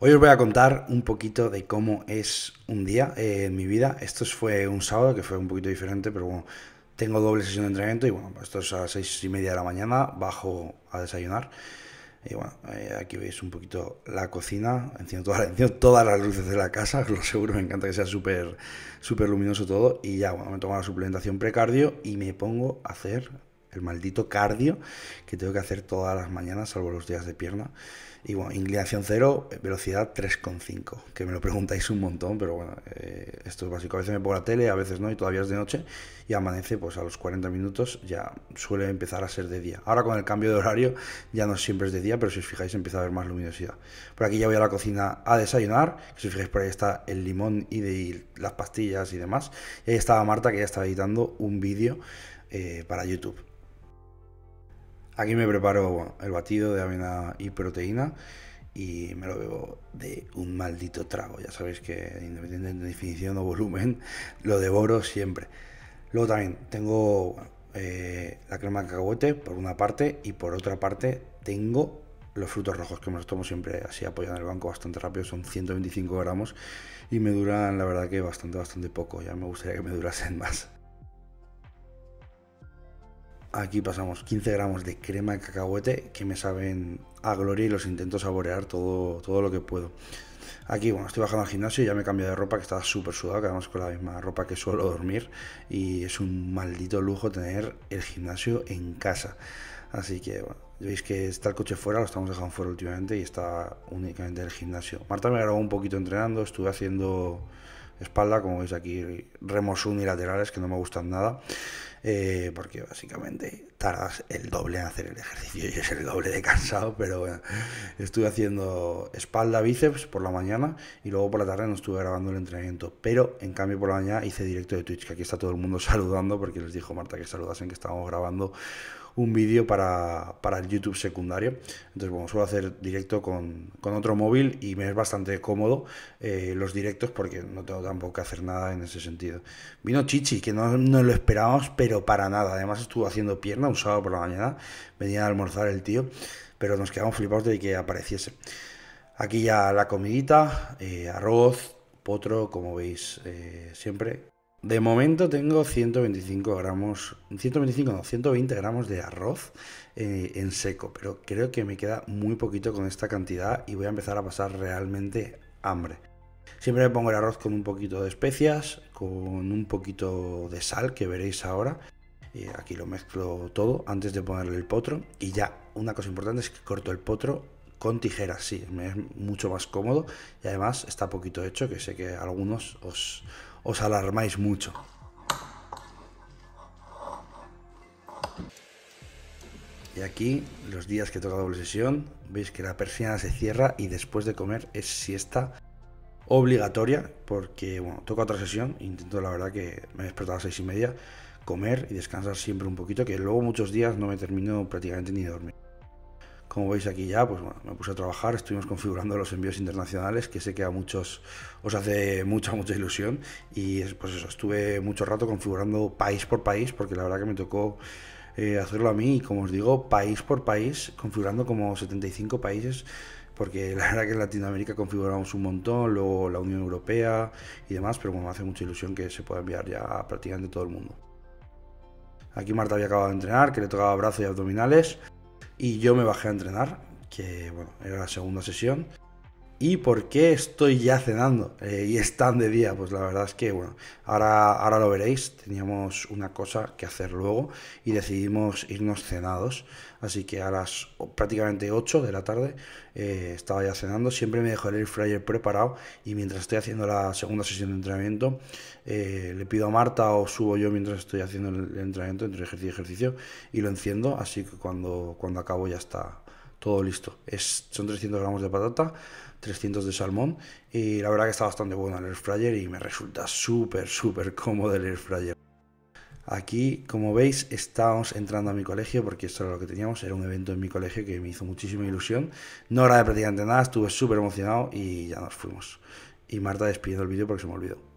Hoy os voy a contar un poquito de cómo es un día eh, en mi vida. Esto fue un sábado, que fue un poquito diferente, pero bueno, tengo doble sesión de entrenamiento y bueno, esto es a las seis y media de la mañana, bajo a desayunar. Y bueno, eh, aquí veis un poquito la cocina, enciendo, todas las luces de la casa, lo seguro, me encanta que sea súper súper luminoso todo. Y ya, bueno, me tomo la suplementación precardio y me pongo a hacer el maldito cardio que tengo que hacer todas las mañanas, salvo los días de pierna. Y bueno, inclinación cero, velocidad 3,5, que me lo preguntáis un montón, pero bueno, eh, esto es básico. A veces me pongo la tele, a veces no, y todavía es de noche, y amanece, pues a los 40 minutos ya suele empezar a ser de día. Ahora con el cambio de horario ya no siempre es de día, pero si os fijáis empieza a haber más luminosidad. Por aquí ya voy a la cocina a desayunar, si os fijáis por ahí está el limón y, de, las pastillas y demás. Y ahí estaba Marta que ya estaba editando un vídeo eh, para YouTube. Aquí me preparo el batido de avena y proteína y me lo bebo de un maldito trago. Ya sabéis que independientemente de definición o volumen, lo devoro siempre. Luego también tengo eh, la crema de cacahuete por una parte y por otra parte tengo los frutos rojos que me los tomo siempre así apoyado en el banco bastante rápido, son 125 gramos y me duran la verdad que bastante, bastante poco, ya me gustaría que me durasen más. Aquí pasamos 15 gramos de crema de cacahuete que me saben a gloria y los intento saborear todo, todo lo que puedo. Aquí, bueno, estoy bajando al gimnasio y ya me cambiado de ropa que estaba súper sudado, que además con la misma ropa que suelo dormir y es un maldito lujo tener el gimnasio en casa. Así que, bueno, veis que está el coche fuera, lo estamos dejando fuera últimamente y está únicamente el gimnasio. Marta me grabó un poquito entrenando, estuve haciendo espalda, como veis aquí, remos unilaterales que no me gustan nada. Eh, porque básicamente tardas el doble en hacer el ejercicio y es el doble de cansado, pero bueno, estuve haciendo espalda, bíceps por la mañana y luego por la tarde no estuve grabando el entrenamiento, pero en cambio por la mañana hice directo de Twitch, que aquí está todo el mundo saludando porque les dijo Marta que saludasen que estábamos grabando un vídeo para, el YouTube secundario. Entonces, bueno, suelo hacer directo con, otro móvil y me es bastante cómodo eh, los directos porque no tengo tampoco que hacer nada en ese sentido. Vino Chichi, que no, lo esperábamos, pero para nada. Además, estuvo haciendo pierna usado por la mañana, venía a almorzar el tío, pero nos quedamos flipados de que apareciese. Aquí ya la comidita, eh, arroz, potro, como veis eh, siempre. De momento tengo 125 gramos, 125 no, 120 gramos de arroz eh, en seco, pero creo que me queda muy poquito con esta cantidad y voy a empezar a pasar realmente hambre. Siempre pongo el arroz con un poquito de especias, con un poquito de sal que veréis ahora. Y eh, aquí lo mezclo todo antes de ponerle el potro. Y ya, una cosa importante es que corto el potro con tijeras, sí, me es mucho más cómodo y además está poquito hecho, que sé que algunos os, os alarmáis mucho. Y aquí, los días que toca doble sesión, veis que la persiana se cierra y después de comer es siesta obligatoria, porque, bueno, toca otra sesión, intento la verdad que me he despertado a las seis y media, comer y descansar siempre un poquito, que luego muchos días no me termino prácticamente ni de dormir. Como veis aquí ya, pues bueno, me puse a trabajar, estuvimos configurando los envíos internacionales, que sé que a muchos os hace mucha, mucha ilusión. Y pues eso, estuve mucho rato configurando país por país, porque la verdad que me tocó eh, hacerlo a mí, y como os digo, país por país, configurando como 75 países porque la verdad que en Latinoamérica configuramos un montón, luego la Unión Europea y demás, pero bueno, me hace mucha ilusión que se pueda enviar ya a prácticamente todo el mundo. Aquí Marta había acabado de entrenar, que le tocaba brazos y abdominales. Y yo me bajé a entrenar, que bueno, era la segunda sesión. ¿Y por qué estoy ya cenando? Eh, y están de día, pues la verdad es que, bueno, ahora, ahora lo veréis, teníamos una cosa que hacer luego y decidimos irnos cenados, así que a las prácticamente 8 de la tarde eh, estaba ya cenando, siempre me dejo el fryer preparado y mientras estoy haciendo la segunda sesión de entrenamiento, eh, le pido a Marta o subo yo mientras estoy haciendo el entrenamiento entre ejercicio y ejercicio y lo enciendo, así que cuando, cuando acabo ya está todo listo. Es, son 300 gramos de patata, 300 de salmón y la verdad que está bastante bueno el air fryer y me resulta súper, súper cómodo el air fryer. Aquí, como veis, estamos entrando a mi colegio porque esto era lo que teníamos, era un evento en mi colegio que me hizo muchísima ilusión. No era de prácticamente nada, estuve súper emocionado y ya nos fuimos. Y Marta despidiendo el vídeo porque se me olvidó.